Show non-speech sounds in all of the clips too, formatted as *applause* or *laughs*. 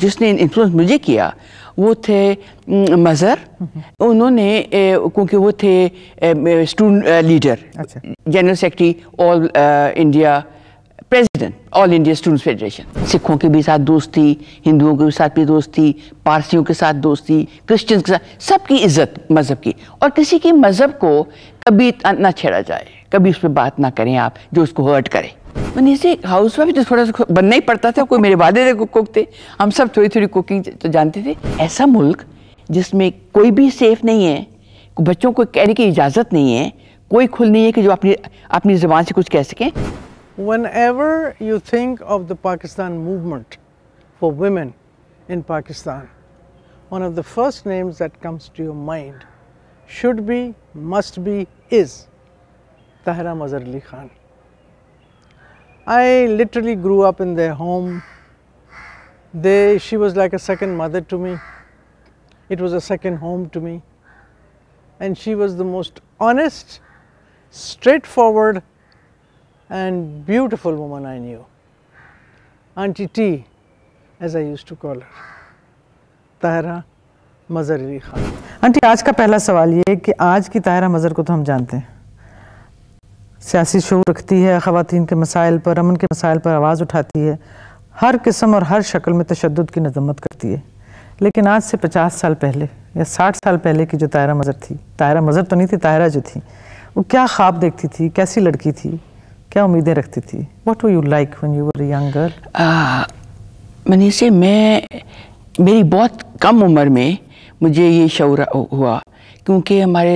जिसने इन्फ्लुएंस मुझे किया वो थे मज़र उन्होंने क्योंकि वो थे student leader general secretary All India president All India student federation सिखों के भी साथ दोस्ती हिंदुओं के साथ भी दोस्ती पारसियों के साथ दोस्ती क्रिश्चियंस के साथ सबकी इज्जत मज़हब की और किसी के मज़हब को कभी ना छेड़ा जाए कभी उस पर बात ना करें आप जो उसको हर्ट करें मैंने इसे हाउस वाइफ भी तो थोड़ा सा बनना ही पड़ता था कोई मेरे वादे थे कुक थे हम सब थोड़ी थोड़ी कुकिंग तो जानते थे ऐसा मुल्क जिसमें कोई भी सेफ नहीं है बच्चों को कहने की इजाज़त नहीं है कोई खुल नहीं है कि जो अपनी अपनी जबान से कुछ कह सकें whenever you think of the Pakistan movement for women in Pakistan one of the first names that comes to your mind should be must be is Tahira Mazhar Ali Khan I literally grew up in their home. They, she was like a second mother to me. It was a second home to me. And she was the most honest, straightforward, and beautiful woman I knew. Auntie T, as I used to call her. Tahra Mazar Ali Khan. Auntie, आज का पहला सवाल ये कि आज की ताहिरा मज़र को तो हम जानते हैं सियासी शोर रखती है ख़वान के मसाइल पर अमन के मसाइल पर आवाज़ उठाती है हर किस्म और हर शक्ल में तशद की नजमत करती है लेकिन आज से पचास साल पहले या साठ साल पहले की जो तायरा मज़र थी तायरा मज़र तो नहीं थी तायरा जो थी वो क्या ख्वाब देखती थी कैसी लड़की थी क्या उम्मीदें रखती थी what were you like when you were young girl मनी से मैं मेरी बहुत कम उम्र में मुझे ये शौर हुआ क्योंकि हमारे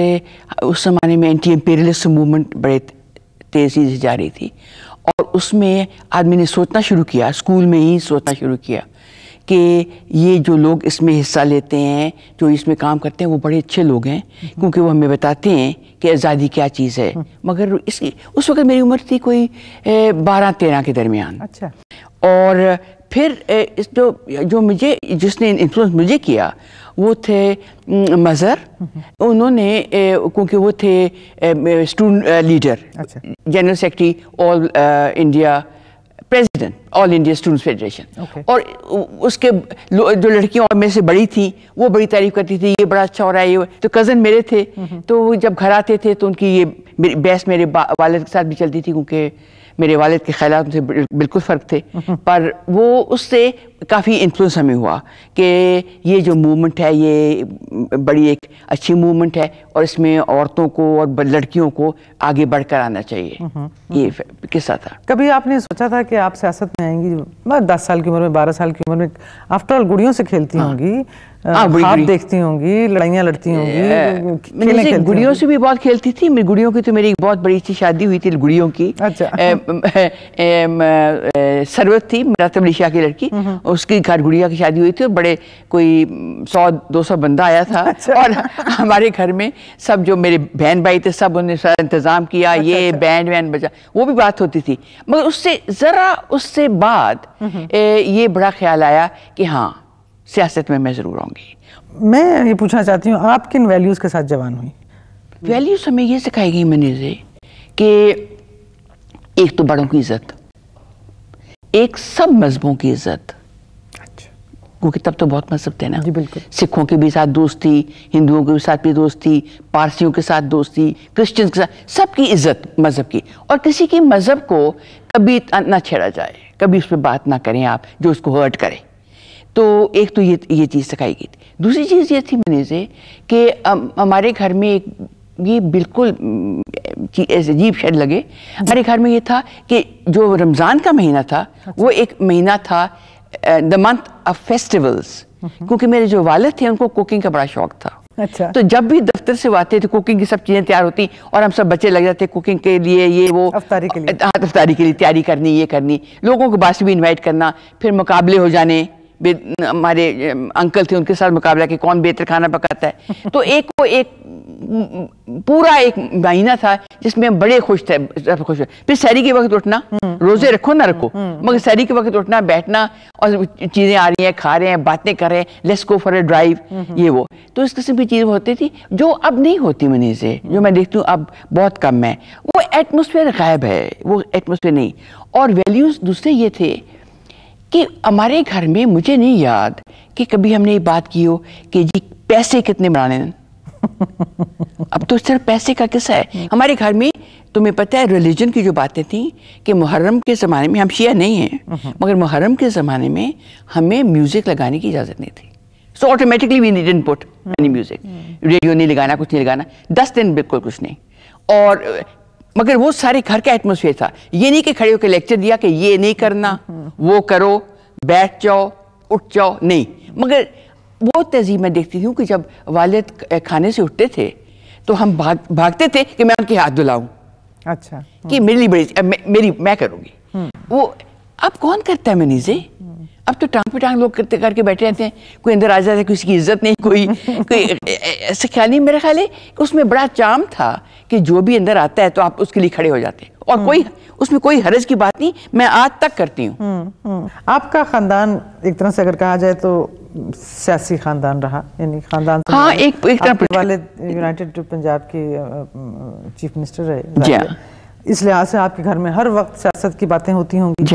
उस ज़माने में एंटी एम्पेरियलिस्ट मूवमेंट बड़े तेजी से जा रही थी और उसमें आदमी ने सोचना शुरू किया स्कूल में ही सोचना शुरू किया कि ये जो लोग इसमें हिस्सा लेते हैं जो इसमें काम करते हैं वो बड़े अच्छे लोग हैं क्योंकि वो हमें बताते हैं कि आज़ादी क्या चीज़ है मगर इसकी उस वक्त मेरी उम्र थी कोई बारह तेरह के दरमियान अच्छा और फिर इस जो जो मुझे जिसने इन्फ्लुएंस मुझे किया वो थे मज़र उन्होंने क्योंकि वो थे student leader general secretary All India president All India student federation और उसके जो लड़कियां और मेरे से बड़ी थी वो बड़ी तारीफ करती थी ये बड़ा अच्छा हो रहा है ये तो कज़न मेरे थे तो वो जब घर आते थे तो उनकी ये बहस मेरे वालद के साथ भी चलती थी क्योंकि मेरे वालद के ख्याल से बिल्कुल फ़र्क थे *laughs* पर वो उससे काफ़ी इन्फ्लुएंस हमें हुआ कि ये जो मूवमेंट है ये बड़ी एक अच्छी मूवमेंट है और इसमें औरतों को और लड़कियों को आगे बढ़ कर आना चाहिए हम्म, हम्म, हम्म। ये किस्सा था कभी आपने सोचा था कि आप सियासत में आएंगी दस साल की उम्र में बारह साल की उम्र में आफ्टरऑल गुड़ियों से खेलती हाँ। होंगी हाँ, हाथ देखती होंगी लड़ाइयाँ लड़ती होंगी गुड़ियों से भी बहुत खेलती थी मेरी गुड़ियों की तो मेरी बहुत बड़ी सी शादी हुई थी गुड़ियों की अच्छा। *laughs* सरवत थी मरातब अली की लड़की उसकी घर गुड़िया की शादी हुई थी और बड़े कोई सौ दो सौ बंदा आया था अच्छा। और हमारे घर में सब जो मेरे बहन भाई थे सब उन्होंने सारा इंतज़ाम किया अच्छा, ये बैंड वैन बजा वो भी बात होती थी मगर उससे ज़रा उससे बाद ये बड़ा ख्याल आया कि हाँ सियासत में मैं ज़रूर आऊँगी मैं ये पूछना चाहती हूँ आप किन वैल्यूज़ के साथ जवान हुई वैल्यूज़ हमें ये सिखाई गई से कि एक तो बड़ों की इज्जत एक सब मजहबों की इज्जत अच्छा। क्योंकि तब तो बहुत मजहब थे ना जी बिल्कुल सिखों के भी साथ दोस्ती हिंदुओं के भी साथ भी दोस्ती पारसियों के साथ दोस्ती क्रिश्चियन के साथ सबकी इज्जत मजहब की और किसी के मजहब को कभी ना छेड़ा जाए कभी उस पर बात ना करें आप जो उसको हर्ट करें तो एक तो ये ये चीज़ सिखाई गई थी दूसरी चीज़ ये थी मैंने से कि हमारे घर में एक ये बिल्कुल अजीब शेड लगे हमारे घर में ये था कि जो रमज़ान का महीना था वो अच्छा। एक महीना था the month of festivals hmm. क्योंकि मेरे जो वालद थे उनको कुकिंग का बड़ा शौक था अच्छा तो जब भी दफ्तर से आते थे कुकिंग की सब चीज़ें तैयार होती और हम सब बच्चे लग जाते कुकिंग के लिए ये वो हाथ के लिए हाँ अफ्तारी के लिए तैयारी करनी ये करनी लोगों को से भी इन्वाइट करना फिर मुकाबले हो जाने हमारे अंकल थे उनके साथ मुकाबला कि कौन बेहतर खाना पकाता है तो एक वो एक पूरा एक महीना था जिसमें हम बड़े खुश थे खुश फिर सैरी के वक्त उठना हम्म, हम्म, रोजे रखो ना हम्म, रखो मगर सैरी के वक्त उठना बैठना और चीज़ें आ रही हैं खा रहे हैं बातें कर रहे हैं let's go for a drive ये वो तो इस किस्म की चीज़ होती थी जो अब नहीं होती मनी से जो मैं देखती हूँ अब बहुत कम है वो एटमोसफेयर गायब है वो एटमोसफेयर नहीं और वैल्यूज़ दूसरे ये थे कि हमारे घर में मुझे नहीं याद कि कभी हमने ये बात की हो कि जी पैसे कितने बनाने *laughs* अब तो सिर्फ पैसे का किस्सा है हमारे घर में तुम्हें पता है रिलीजन की जो बातें थी कि मुहर्रम के ज़माने में हम शिया नहीं हैं हम्म। मगर मुहर्रम के ज़माने में हमें म्यूज़िक लगाने की इजाज़त नहीं थी so automatically we need put any music radio नहीं लगाना कुछ नहीं लगाना दस दिन बिल्कुल कुछ नहीं और मगर वो सारे घर का एटमोसफियर था ये नहीं कि खड़े होकर लेक्चर दिया कि ये नहीं करना वो करो बैठ जाओ उठ जाओ नहीं मगर वो तहजीब मैं देखती थी कि जब वालद खाने से उठते थे तो हम भाग भागते थे कि मैं उनके हाथ धुलाऊँ अच्छा कि हम्म। मेरी बड़ी मे, मेरी मैं करूँगी हम्म। वो अब कौन करता है मनीजे अब तो टांग पे टांग लोग करते करके बैठे रहते हैं कोई अंदर आ जाता है किसी की इज्जत नहीं कोई कोई ऐसे ख्याल नहीं मेरा ख्याल है उसमें बड़ा चाम था कि जो भी अंदर आता है तो आप उसके लिए खड़े हो जाते हैं और कोई उसमें कोई हरज की बात नहीं मैं आज तक करती हूँ हम्म, हम्म। आपका खानदान एक तरह से अगर कहा जाए तो सियासी खानदान रहा यानी खानदान तो हाँ एक, एक तरह वाले यूनाइटेड पंजाब के चीफ मिनिस्टर रहे इस लिहाज से आपके घर में हर वक्त सियासत की बातें होती होंगी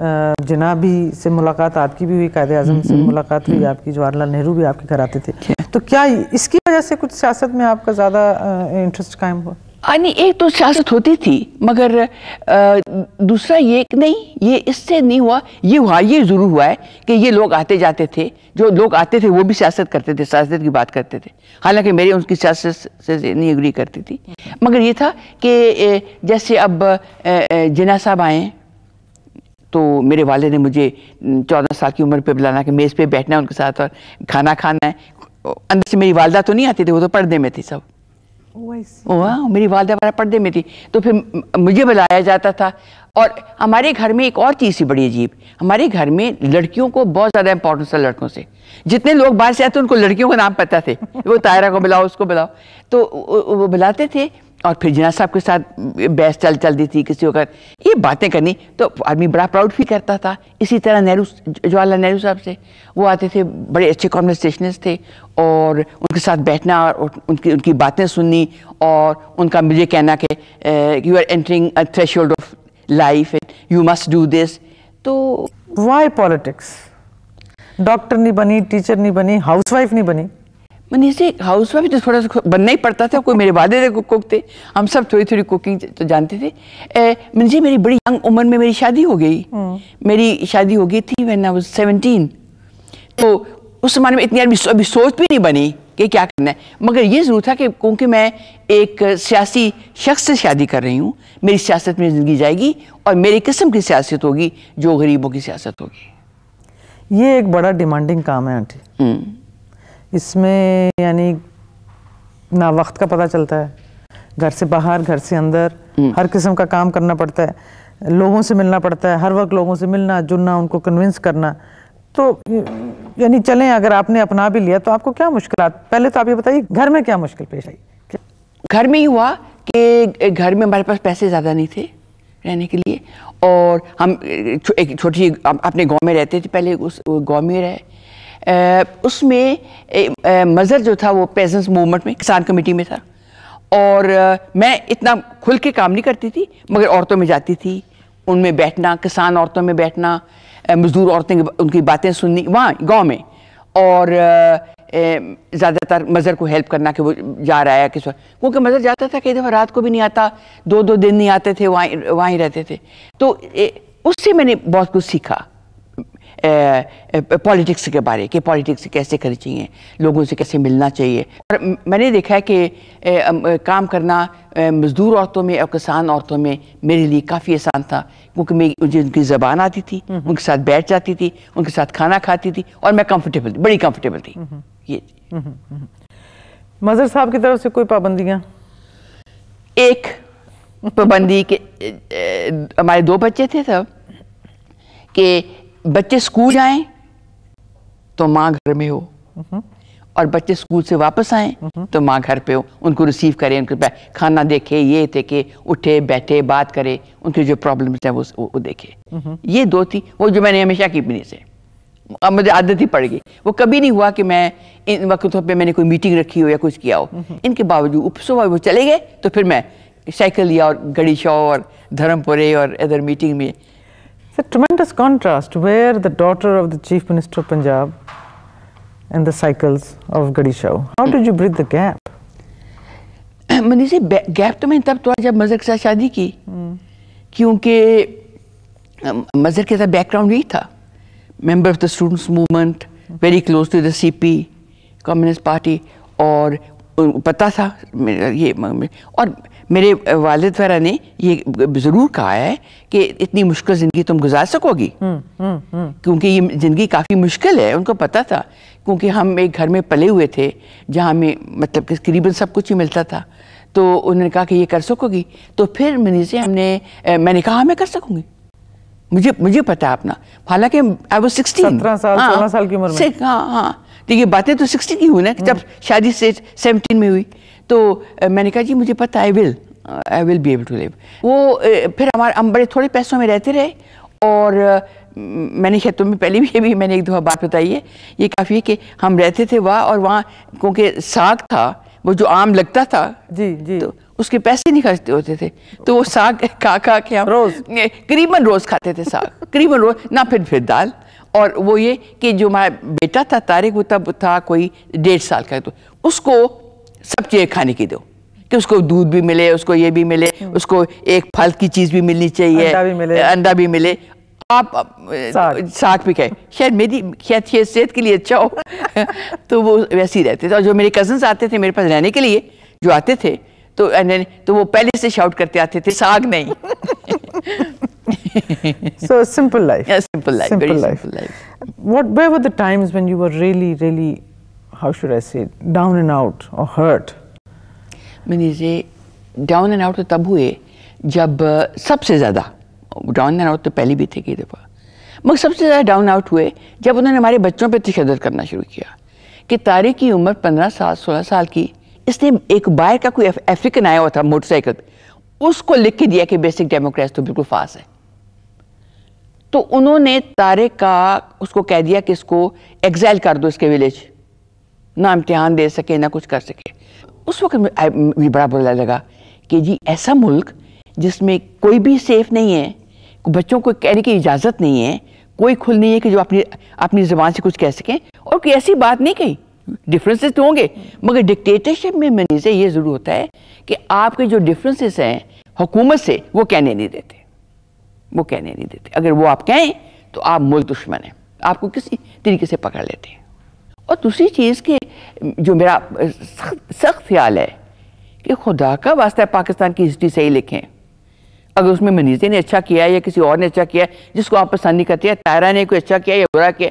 जनाबी से मुलाकात आपकी भी हुई कायद अजम से हम्म, मुलाकात हुई हम्म। आपकी जवाहरलाल नेहरू भी आपके घर आते थे तो क्या इसकी वजह से कुछ सियासत में आपका ज़्यादा इंटरेस्ट कायम हुआ यानी एक तो सियासत होती थी मगर आ, दूसरा ये नहीं ये इससे नहीं हुआ ये हुआ ये ज़रूर हुआ है कि ये लोग आते जाते थे जो लोग आते थे वो भी सियासत करते थे सियासत की बात करते थे हालांकि मेरी उनकी सियासत से नहीं एग्री करती थी मगर ये था कि जैसे अब जिना साहब आए तो मेरे वाले ने मुझे चौदह साल की उम्र पर बुलाना कि मेज़ पर बैठना है उनके साथ और खाना खाना है अंदर से मेरी वालदा तो नहीं आती थी वो तो पर्दे में थी सब वाह oh, हाँ, मेरी वालदा वाला पर्दे में थी तो फिर मुझे बुलाया जाता था और हमारे घर में एक और चीज़ थी बड़ी अजीब हमारे घर में लड़कियों को बहुत ज़्यादा इंपॉर्टेंस था लड़कों से जितने लोग बाहर से आते उनको लड़कियों का नाम पता थे वो तायरा को बुलाओ उसको बुलाओ तो वो बुलाते थे और फिर जिना साहब के साथ बहस चल चलती थी किसी होकर ये बातें करनी तो आदमी बड़ा प्राउड फील करता था इसी तरह नेहरू जवाहरलाल नेहरू साहब से वो आते थे बड़े अच्छे कॉन्वर्सेशनस थे और उनके साथ बैठना और उनकी उनकी बातें सुननी और उनका मुझे कहना कि you are entering a thresh of life and you must do this तो वाई पॉलिटिक्स डॉक्टर नहीं बनी टीचर नहीं बनी हाउसवाइफ नहीं बनी मैंने से हाउस वाइफ तो थोड़ा सा बनना ही पड़ता था कोई मेरे वादे थे कुक थे हम सब थोड़ी थोड़ी कुकिंग तो जानते थे मैंने जी मेरी बड़ी यंग उम्र में मेरी शादी हो गई हम्म। मेरी शादी हो गई थी वैन आई सेवनटीन तो उस जमाने में इतनी आदमी अभी सोच भी नहीं बनी कि क्या करना है मगर ये ज़रूर था कि क्योंकि मैं एक सियासी शख्स से शादी कर रही हूँ मेरी सियासत में ज़िंदगी जाएगी और मेरी किस्म की सियासत होगी जो गरीबों की सियासत होगी ये एक बड़ा डिमांडिंग काम है आंटी हम्म। इसमें यानी ना वक्त का पता चलता है घर से बाहर घर से अंदर हम्म। हर किस्म का काम करना पड़ता है लोगों से मिलना पड़ता है हर वक्त लोगों से मिलना जुड़ना उनको कन्विंस करना तो यानी चलें अगर आपने अपना भी लिया तो आपको क्या मुश्किल पहले तो आप ये बताइए घर में क्या मुश्किल पेश आई घर में ही हुआ कि घर में हमारे पास पैसे ज़्यादा नहीं थे रहने के लिए और हम एक छोटी अपने गांव में रहते थे पहले उस गांव में रहे उसमें मज़र जो था वो पेजेंस मूवमेंट में किसान कमेटी में था और मैं इतना खुल के काम नहीं करती थी मगर औरतों में जाती थी उनमें बैठना किसान औरतों में बैठना मज़दूर औरतें उनकी बातें सुननी वहाँ गांव में और ज़्यादातर मज़र को हेल्प करना कि वो जा रहा है किस क्योंकि मज़र जाता था कई दफ़ा रात को भी नहीं आता दो दो दिन नहीं आते थे वहाँ वहाँ ही रहते थे तो उससे मैंने बहुत कुछ सीखा पॉलिटिक्स के बारे कि पॉलिटिक्स कैसे करनी चाहिए लोगों से कैसे मिलना चाहिए और मैंने देखा है कि काम करना मज़दूर औरतों में और किसान औरतों में मेरे लिए काफ़ी आसान था क्योंकि मैं मुझे उनकी ज़बान आती थी हम्म। उनके साथ बैठ जाती थी उनके साथ खाना खाती थी और मैं कंफर्टेबल बड़ी कम्फर्टेबल थी हम्म। ये हम्म, मजहर साहब की तरफ से कोई पाबंदियाँ एक पाबंदी के हमारे दो बच्चे थे सब कि बच्चे स्कूल जाएं तो माँ घर में हो हम्म। और बच्चे स्कूल से वापस आए हम्म। तो माँ घर पे हो उनको रिसीव करें उनके पास खाना देखे ये देखे उठे बैठे बात करे उनके जो प्रॉब्लम्स हैं वो, वो देखे हम्म। ये दो थी वो जो मैंने हमेशा की अपनी से अब मुझे आदत ही पड़ गई वो कभी नहीं हुआ कि मैं इन वक्तों पे मैंने कोई मीटिंग रखी हो या कुछ किया हो इनके बावजूद सुबह वो चले गए तो फिर मैं साइकिल लिया और गड़ी और धर्मपुरे और इधर मीटिंग में a tremendous contrast where the daughter of the Chief Minister of Punjab and the cycles of Gadi How did you bridge the gap? *clears throat* Manishi gap तो मैंने तब तो जब मज़हर के साथ शादी की क्योंकि मज़हर के साथ बैकग्राउंड यही था member of the students movement very close to the CP communist party और पता था ये और मेरे वालद वा ने ये ज़रूर कहा है कि इतनी मुश्किल ज़िंदगी तुम गुजार सकोगी हम्म, हम्म, हम्म। क्योंकि ये ज़िंदगी काफ़ी मुश्किल है उनको पता था क्योंकि हम एक घर में पले हुए थे जहाँ हमें मतलब कि करीबन सब कुछ ही मिलता था तो उन्होंने कहा कि ये कर सकोगी तो फिर मैंने से हमने मैंने कहा हाँ, मैं कर सकूँगी मुझे मुझे पता है अपना हालांकि आई वो सिक्सटीन साल हाँ, साल की उम्र में हाँ हाँ तो ये बातें तो सिक्सटीन की हुई ना जब शादी से सेवनटीन में हुई तो मैंने कहा जी मुझे पता I will I will be able to live वो फिर हमारे हम बड़े थोड़े पैसों में रहते रहे और मैंने खेतों में पहले भी ये भी मैंने एक दो बात बताई है ये काफ़ी है कि हम रहते थे वहाँ और वहाँ क्योंकि साग था वो जो आम लगता था जी जी तो उसके पैसे नहीं खर्चते होते थे तो वो साग खा खा के हम रोज़ करीबन रोज़ खाते थे साग करीबन रोज़ ना फिर फिर दाल और वो ये कि जो हमारा बेटा था तारिक वो तब था कोई डेढ़ साल का तो उसको सब चीज़ें खाने की दो कि उसको दूध भी मिले उसको ये भी मिले हम्म। उसको एक फल की चीज़ भी मिलनी चाहिए अंडा भी मिले अंडा भी मिले आप साग भी खाए शायद मेरी शायद ये सेहत के लिए अच्छा हो *laughs* तो वो वैसे ही रहते थे और जो मेरे कजन्स आते थे मेरे पास रहने के लिए जो आते थे तो तो वो पहले से शाउट करते आते थे साग नहीं *laughs* so simple life yeah simple life simple very life. simple life what where were the times when you were really really how should I say, down and out or hurt? मैंने से down and out तो तब हुए जब सबसे ज़्यादा down and out तो पहले भी थे कई दफ़ा मगर सबसे ज़्यादा डाउन आउट हुए जब उन्होंने हमारे बच्चों पर तशद करना शुरू किया कि तारिक की उम्र पंद्रह साल सोलह साल की इसने एक बाहर का कोई अफ्रीकन आया हुआ था मोटरसाइकिल उसको लिख के दिया कि बेसिक डेमोक्रेसी तो बिल्कुल फास्ट है तो उन्होंने तारे का उसको कह दिया कि इसको एग्जाइल कर दो इसके विलेज ना इम्तहान दे सके ना कुछ कर सके उस वक्त मुझे बड़ा बुरा लगा कि जी ऐसा मुल्क जिसमें कोई भी सेफ नहीं है बच्चों को कहने की इजाज़त नहीं है कोई खुल नहीं है कि जो अपनी अपनी ज़बान से कुछ कह सकें और कोई ऐसी बात नहीं कही डिफरेंसेस तो होंगे मगर डिक्टेटरशिप में मैंने से ये ज़रूर होता है कि आपके जो डिफरेंसेस हैं हुकूमत से वो कहने नहीं देते वो कहने नहीं देते अगर वो आप कहें तो आप मुल्क दुश्मन हैं आपको किसी तरीके से पकड़ लेते हैं તુસી ચીઝ કે જો મેરા સખ સખ ખ્યાલ હે કે ખુદા કા વાસ્તે પાકિસ્તાન કી હિસ્ટ્રી સહી લખે અગર ઉસમે મનીઝેને અચ્છા કિયા હે કે કિસી ઓરને અચ્છા કિયા હે जिसको આપ પસંદી કરતી હે તાયરાને કોઈ અચ્છા કિયા હે યે વરા કે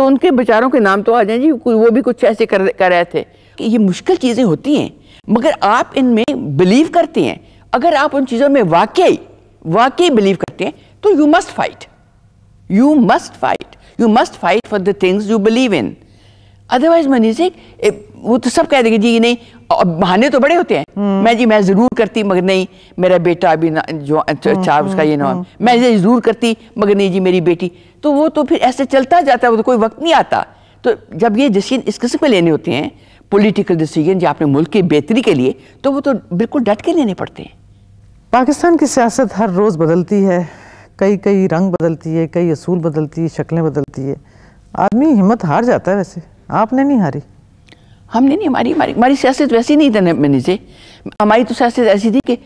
તો ઉનકે વિચારો કે નામ તો આ જાયે જી વો ભી કુછ એસે કરે કરે થે કે યે મુશ્કિલ ચીજે હોતી હે મગર આપ ઇનમે બિલીવ કરતી હે અગર આપ ઉન ચીજોમે વાકય વાકય બિલીવ કરતે હે તો you must fight you must fight you must fight for the things you believe in otherwise मनीषिक eh, वो तो सब कह देंगे जी नहीं बहाने तो बड़े होते हैं हम्म। मैं जी मैं जरूर करती मगर नहीं मेरा बेटा अभी जो चार अच्छा, हम्म, उसका ये नाम हम्म, मैं जरूर करती मगर नहीं जी मेरी बेटी तो वो तो फिर ऐसे चलता जाता है वो तो कोई वक्त नहीं आता तो जब ये डिसीजन इस किस्म में लेने होते हैं पोलिटिकल डिसीजन जो आपने मुल्क की बेहतरी के लिए तो वो तो बिल्कुल डट के लेने पड़ते हैं पाकिस्तान की सियासत हर रोज़ बदलती है कई कई रंग बदलती है कई असूल बदलती है शक्लें बदलती है आदमी हिम्मत हार जाता है वैसे आपने नहीं हारी हमने नहीं हमारी हमारी हमारी सियासत वैसी नहीं थी मैंने से हमारी तो सियासत ऐसी थी कि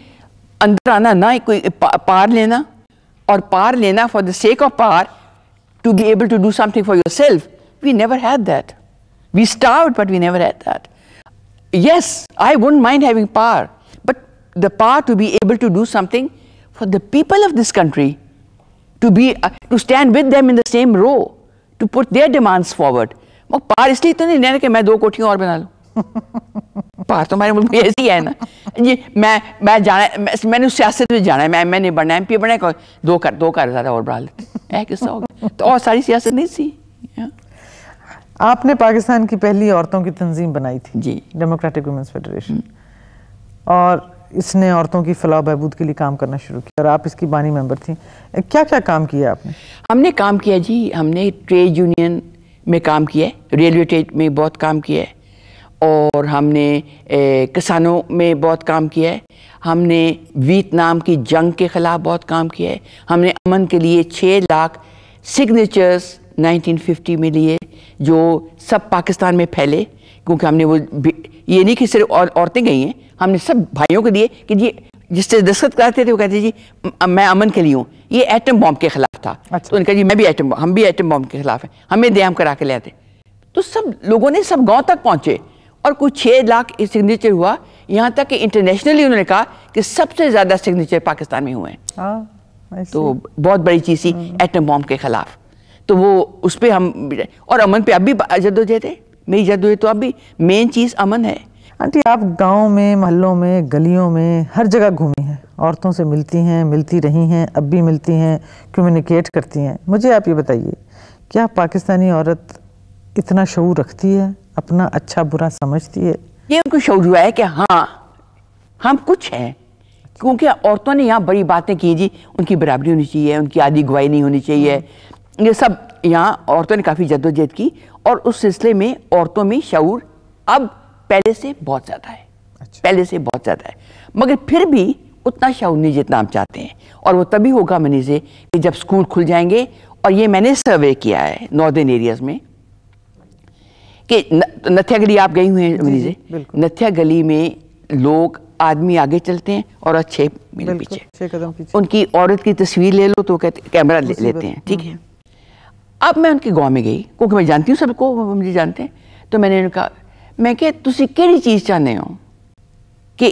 अंदर आना ना कोई पार लेना और पार लेना for the sake of power to be able to do something for yourself we never had that we start but we never had that yes I won't mind having power but the power to be able to do something for the people of this country to be to stand with them in the same row to put their demands forward और power इसलिए तो नहीं लेना कि मैं दो कोठियाँ और बना लूँ *laughs* पार तो हमारे मुल्क में ऐसी है ना ये मैं मैं जाना मैं, मैंने उस सियासत में जाना है मैं मैं नहीं बनना एम पी बने दो कर दो कर ज़्यादा और बढ़ा लेते हैं किस्सा हो गया तो और सारी सियासत नहीं सी आपने पाकिस्तान की पहली औरतों की तंजीम बनाई थी जी डेमोक्रेटिक वुमेंस फेडरेशन और इसने औरतों की फलाह बहबूद के लिए काम करना शुरू किया और आप इसकी बानी मेंबर थी क्या क्या काम किया आपने हमने काम किया जी हमने ट्रेड यूनियन में काम किया है रेलवे ट्रेड में बहुत काम किया है और हमने ए, किसानों में बहुत काम किया है हमने वियतनाम की जंग के ख़िलाफ़ बहुत काम किया है हमने अमन के लिए छः लाख सिग्नेचर्स 1950 में लिए जो सब पाकिस्तान में फैले क्योंकि हमने वो ये नहीं कि सिर्फ औरतें गई हैं हमने सब भाइयों को दिए कि ये जिससे दस्खत कराते थे वो कहते जी मैं अमन के लिए हूँ ये एटम बॉम्ब के खिलाफ था अच्छा। तो उनका जी मैं भी एटम हम भी एटम बॉम्ब के खिलाफ हैं हमें दयाम करा के ले आते तो सब लोगों ने सब गांव तक पहुँचे और कुछ छः लाख सिग्नेचर हुआ यहाँ तक कि इंटरनेशनली उन्होंने कहा कि सबसे ज़्यादा सिग्नेचर पाकिस्तान में हुए हैं हाँ, तो बहुत बड़ी चीज़ थी एटम हम्म। बॉम्ब के खिलाफ तो वो उस पर हम और अमन पे अब भी जदोजहद है मेरी जदोजहद तो अब भी मेन चीज़ अमन है आंटी आप गांव में महल्लों में गलियों में हर जगह घूमी हैं औरतों से मिलती हैं मिलती रही हैं अब भी मिलती हैं कम्युनिकेट करती हैं मुझे आप ये बताइए क्या पाकिस्तानी औरत इतना शौर रखती है अपना अच्छा बुरा समझती है ये उनको शौर हुआ है कि हाँ हम कुछ हैं क्योंकि औरतों ने यहाँ बड़ी बातें की जी उनकी बराबरी होनी चाहिए उनकी आदि गुआई नहीं होनी चाहिए हम्म। ये सब यहाँ औरतों ने काफ़ी जद्दोजहद की और उस सिलसिले में औरतों में शौर अब पहले से बहुत ज़्यादा है अच्छा। पहले से बहुत ज़्यादा है मगर फिर भी उतना शाउर नहीं जितना आप चाहते हैं और वो तभी होगा मनी से कि जब स्कूल खुल जाएंगे और ये मैंने सर्वे किया है नॉर्दर्न एरियाज में कि नथिया गली आप गई हुए हैं मनी से नथिया गली में लोग आदमी आगे चलते हैं और अच्छे पीछे पीछे उनकी औरत की तस्वीर ले लो तो कहते कैमरा ले लेते हैं हम्म। ठीक है अब मैं उनके गांव में गई क्योंकि मैं जानती हूँ सबको मुझे जानते हैं तो मैंने उनका मैं क्या तुम कि चीज़ चाहते हो कि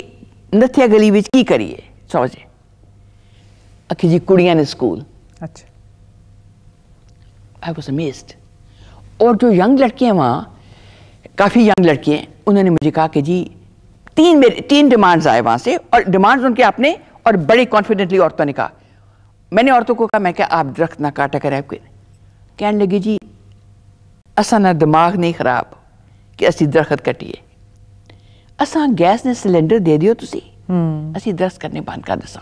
नथिया गली बच्चे की करिए सौ ਸਮਝੇ आखिर जी कुड़िया ने स्कूल अच्छा आई वॉज अमेस्ड और जो यंग लड़कियाँ वहाँ काफ़ी यंग लड़की हैं उन्होंने मुझे कहा कि जी तीन मेरे तीन डिमांड्स आए वहाँ से और डिमांड्स उनके आपने और बड़े कॉन्फिडेंटली औरतों ने कहा मैंने औरतों को कहा मैं क्या आप दरख्त ना काटा करें आपके कहने लगी जी असा ना दिमाग नहीं ख़राब कि असी दरखत कटिए ਅਸਾਂ गैस ने सिलेंडर दे दियो तुसी ਅਸੀਂ दरख्त करने बंद कर दसा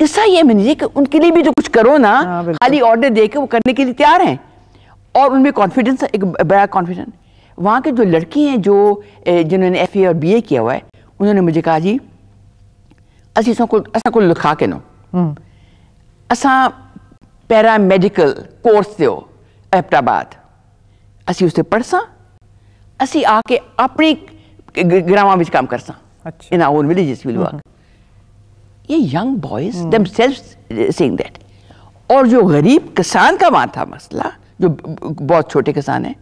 किस्सा ये मैंने कि उनके लिए भी जो कुछ करो ना खाली ऑर्डर दे के वो करने के लिए तैयार हैं और उनमें कॉन्फिडेंस एक बड़ा कॉन्फिडेंस वहाँ के जो लड़की हैं जो जिन्होंने एफ और बी किया हुआ है उन्होंने मुझे कहा जी असी को असा को लिखा के नो असा पैरामेडिकल कोर्स दो एपटाबाद असी उससे पढ़सा असी आके अपने ग्रामा ਗ੍ਰਾਮਾਂ काम कर सा in in own villages will work ये young boys themselves saying that और जो गरीब किसान का वहाँ था मसला जो बहुत छोटे किसान हैं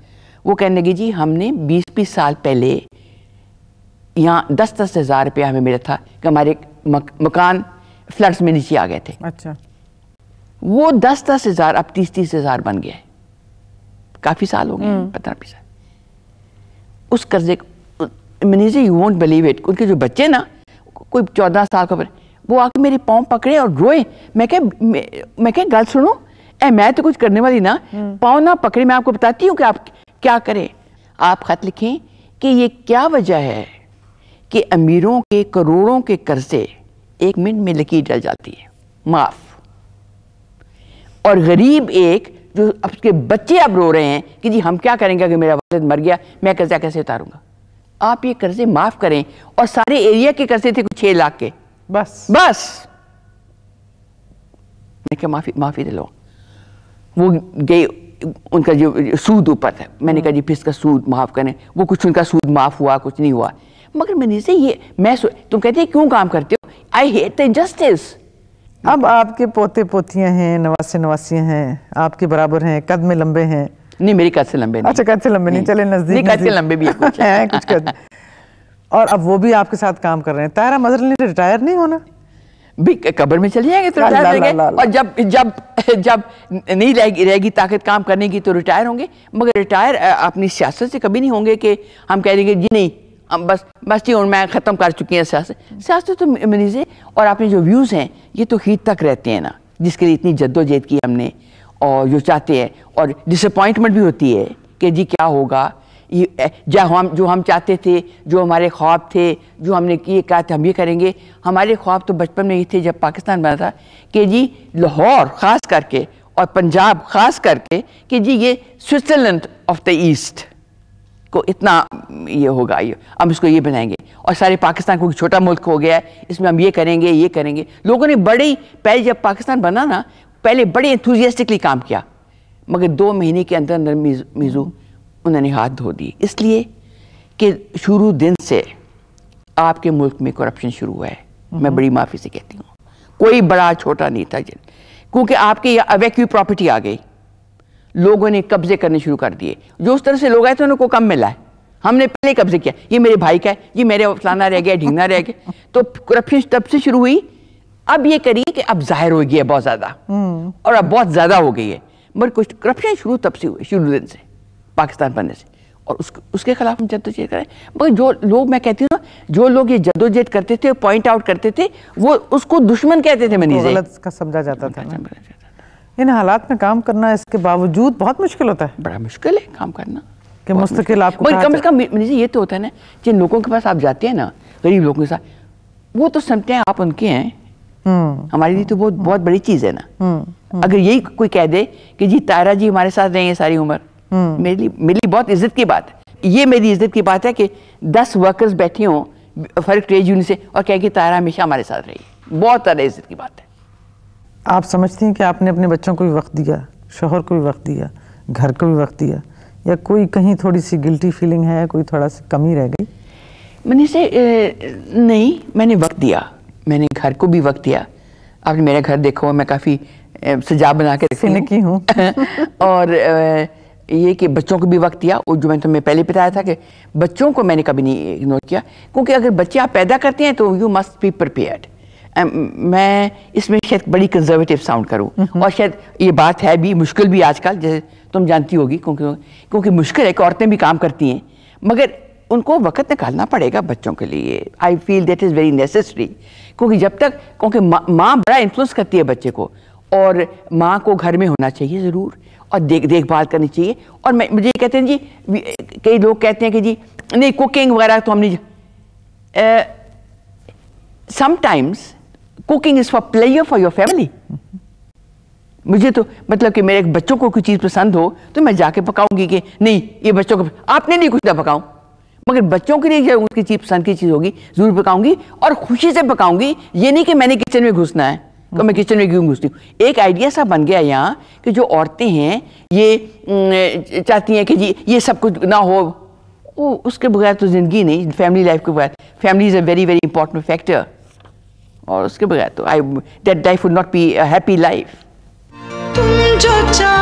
वो कहने लगे जी हमने 20-20 साल पहले यहाँ दस दस हज़ार रुपया हमें मिला था कि हमारे मक, मकान फ्लड्स में नीचे आ गए थे अच्छा वो दस दस हज़ार अब तीस तीस हज़ार बन गया है काफ़ी साल हो गए पंद्रह बीस साल उस कर्जे जी यू वॉन्ट बिलीव इट उनके जो बच्चे ना कोई चौदह साल का वो आके मेरे पाँव पकड़े और रोए मैं कह मैं कह गल सुनो ए मैं तो कुछ करने वाली ना हम्म। पाँव ना पकड़े मैं आपको बताती हूँ कि आप क्या करें आप खत लिखें कि ये क्या वजह है कि अमीरों के करोड़ों के कर्जे एक मिनट में लकीर डल जाती है माफ और गरीब एक जो उसके बच्चे अब रो रहे हैं कि जी हम क्या करेंगे अगर मेरा वालद मर गया मैं कर्जा कैसे उतारूंगा आप ये कर्जे माफ़ करें और सारे एरिया के कर्जे थे कुछ छह लाख के बस बस मैं क्या माफ़ी माफ़ी दिलवा वो गई उनका जो सूद ऊपर था मैंने कहा जी फिर इसका सूद माफ़ करें वो कुछ उनका सूद माफ़ हुआ कुछ नहीं हुआ मगर मैंने से ये मैं तुम कहते क्यों काम करते हो आई हेट द इनजस्टिस अब आपके पोते पोतियां हैं नवासे नवासियां हैं आपके बराबर हैं कद में लंबे हैं नहीं मेरी कद से लंबे नहीं अच्छा कद से लंबे नहीं, नहीं चले नजदीक कद से लंबे भी है कुछ *laughs* है कुछ कद और अब वो भी आपके साथ काम कर रहे हैं तारा मजर ने रिटायर नहीं होना भी कब्र में चले जाएंगे तो रिटायर होंगे और जब जब जब नहीं रहेगी रहेगी ताकत काम करने की तो रिटायर होंगे मगर रिटायर अपनी सियासत से कभी नहीं होंगे कि हम कह देंगे जी नहीं बस बस जी और मैं ख़त्म कर चुकी हैं सियासत सियासत तो मरीज़ें और आपने जो व्यूज़ हैं ये तो ही तक रहते हैं ना जिसके लिए इतनी जद्दोजहद की हमने और जो चाहते हैं और डिसअपॉइंटमेंट भी होती है कि जी क्या होगा ये जो हम जो हम चाहते थे जो हमारे ख्वाब थे जो हमने ये कहा था हम ये करेंगे हमारे ख्वाब तो बचपन में ही थे जब पाकिस्तान बना था कि जी लाहौर ख़ास करके और पंजाब ख़ास करके कि जी ये स्विट्ज़रलैंड ऑफ द ईस्ट को इतना ये होगा ये हम इसको ये बनाएंगे और सारे पाकिस्तान को छोटा मुल्क हो गया है इसमें हम ये करेंगे ये करेंगे लोगों ने बड़े ही पहले जब पाकिस्तान बना ना पहले बड़े इंथुजियास्टिकली काम किया मगर दो महीने के अंदर अंदर मीज़ू उन्होंने हाथ धो दिए इसलिए कि शुरू दिन से आपके मुल्क में करप्शन शुरू हुआ है मैं हम्म। बड़ी माफ़ी से कहती हूँ कोई बड़ा छोटा नहीं था क्योंकि आपके यहाँ अवैक्यू प्रॉपर्टी आ गई लोगों ने कब्जे करने शुरू कर दिए जो उस तरह से लोग आए थे उनको कम मिला है हमने पहले कब्जे किया ये मेरे भाई का है ये मेरे फलाना रह गया ढींगना रह गया तो करप्शन तब से शुरू हुई अब ये करिए कि अब जाहिर हो गई है बहुत ज़्यादा हम्म। और अब बहुत ज़्यादा हो गई है मगर कुछ करप्शन शुरू तब से हुए शुरू दिन से पाकिस्तान बनने से और उस, उसके खिलाफ हम जद्दोजहद करें मगर जो लोग मैं कहती हूँ ना जो लोग ये जद्दोजहद करते थे पॉइंट आउट करते थे वो उसको दुश्मन कहते थे मनीष का समझा जाता था इन हालात में काम करना इसके बावजूद बहुत मुश्किल होता है बड़ा मुश्किल है काम करना कि मुस्तकिल आपको कम से कम ये तो होता है ना जिन लोगों के पास आप जाते हैं ना गरीब लोगों के साथ वो तो समझते हैं आप उनके हैं हम्म। हमारे लिए तो बहुत बहुत बड़ी चीज़ है ना हम्म, हम्म। अगर यही कोई कह दे कि जी तारा जी हमारे साथ रहेंगे सारी उम्र मेरे लिए मेरे लिए बहुत इज्जत की बात है ये मेरी इज्जत की बात है कि दस वर्कर्स बैठे हों फर्क ट्रेड यूनियन से और कह के तारा हमेशा हमारे साथ रही बहुत ज़्यादा इज्जत की बात है आप समझती हैं कि आपने अपने बच्चों को भी वक्त दिया शोहर को भी वक्त दिया घर को भी वक्त दिया या कोई कहीं थोड़ी सी गिल्टी फीलिंग है कोई थोड़ा सी कमी रह गई मैंने से नहीं मैंने वक्त दिया मैंने घर को भी वक्त दिया आपने मेरा घर देखो मैं काफ़ी सजा बना के रखती हूँ *laughs* और ये कि बच्चों को भी वक्त दिया और जो मैंने तुम्हें पहले बताया था कि बच्चों को मैंने कभी नहीं इग्नोर किया क्योंकि अगर बच्चे आप पैदा करते हैं तो यू मस्ट बी प्रपेयर्ड मैं इसमें शायद बड़ी कंजर्वेटिव साउंड करूँ और शायद ये बात है भी मुश्किल भी आजकल जैसे तुम जानती होगी क्योंकि क्योंकि मुश्किल है कि औरतें भी काम करती हैं मगर उनको वक्त निकालना पड़ेगा बच्चों के लिए I feel that is very necessary क्योंकि जब तक क्योंकि माँ मा बड़ा इन्फ्लुएंस करती है बच्चे को और माँ को घर में होना चाहिए ज़रूर और देख देखभाल करनी चाहिए और मैं मुझे कहते हैं जी कई लोग कहते हैं कि जी नहीं कुकिंग वगैरह तो हम नहीं sometimes cooking is for player for your family मुझे तो मतलब कि मेरे बच्चों को कोई चीज़ पसंद हो तो मैं जाके पकाऊंगी कि नहीं ये बच्चों को आपने नहीं कुछ ना पकाऊं मगर बच्चों के लिए जो उनकी चीज़ पसंद की चीज़ होगी ज़रूर पकाऊंगी और खुशी से पकाऊंगी ये नहीं कि मैंने किचन में घुसना है तो मैं किचन में क्यों घुसती हूँ एक आइडिया सा बन गया यहाँ कि जो औरतें हैं ये चाहती हैं कि जी ये सब कुछ ना हो वो उसके बगैर तो ज़िंदगी नहीं फैमिली लाइफ के बगैर family is a very very important factor और उसके बगैर तो I that life would not be a happy life तुम जो चाह